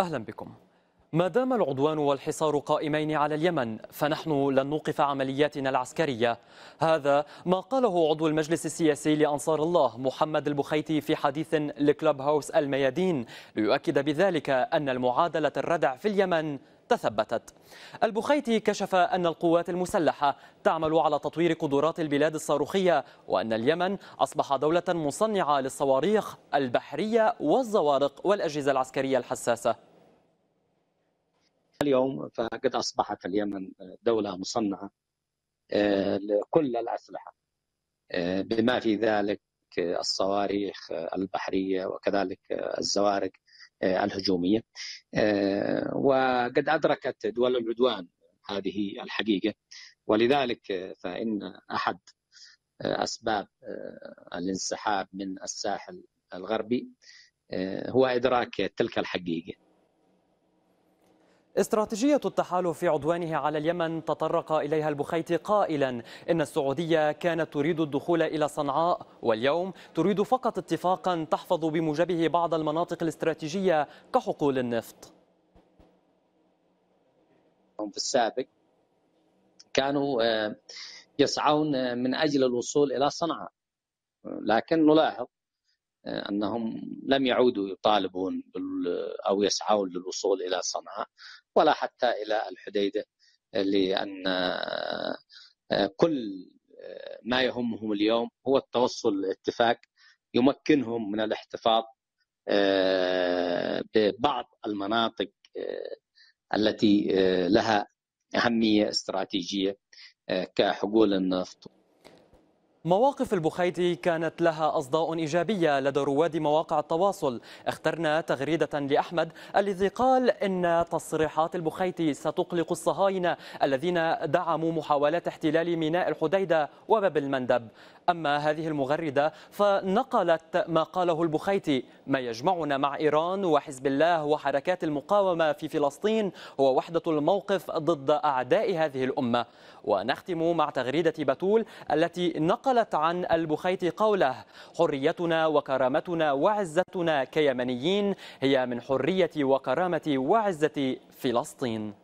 أهلا بكم ما دام العدوان والحصار قائمين على اليمن فنحن لن نوقف عملياتنا العسكرية هذا ما قاله عضو المجلس السياسي لأنصار الله محمد البخيتي في حديث لكلوب هاوس الميادين ليؤكد بذلك أن المعادلة الردع في اليمن تثبتت البخيتي كشف أن القوات المسلحة تعمل على تطوير قدرات البلاد الصاروخية وأن اليمن أصبح دولة مصنعة للصواريخ البحرية والزوارق والأجهزة العسكرية الحساسة اليوم فقد أصبحت اليمن دولة مصنعة آه، لكل الأسلحة آه، بما في ذلك الصواريخ البحرية وكذلك الزوارق آه، الهجوميه آه، وقد ادركت دول العدوان هذه الحقيقه ولذلك آه، فان احد اسباب الانسحاب من الساحل الغربي هو ادراك تلك الحقيقه استراتيجية التحالف في عدوانه على اليمن تطرق إليها البخيتي قائلا إن السعودية كانت تريد الدخول إلى صنعاء واليوم تريد فقط اتفاقا تحفظ بموجبه بعض المناطق الاستراتيجية كحقول النفط في السابق كانوا آه، يسعون آه، من أجل الوصول إلى صنعاء لكن نلاحظ آه، انهم لم يعودوا يطالبون او يسعون للوصول الى صنعاء ولا حتى الى الحديده آه، لان آه، كل ما يهمهم اليوم هو التوصل لاتفاق يمكنهم من الاحتفاظ ببعض المناطق التي لها اهميه استراتيجيه كحقول النفط مواقف البخيتي كانت لها أصداء إيجابية لدى رواد مواقع التواصل اخترنا تغريدة لأحمد الذي قال إن تصريحات البخيتي ستقلق الصهاينة الذين دعموا محاولات احتلال ميناء الحديدة وباب المندب أما هذه المغردة فنقلت ما قاله البخيتي ما يجمعنا مع إيران وحزب الله وحركات المقاومة في فلسطين هو وحدة الموقف ضد أعداء هذه الأمة ونختم مع تغريدة بتول التي نقل نقلت عن البخيت قوله حريتنا وكرامتنا وعزتنا كيمنيين هي من حرية وكرامة وعزة فلسطين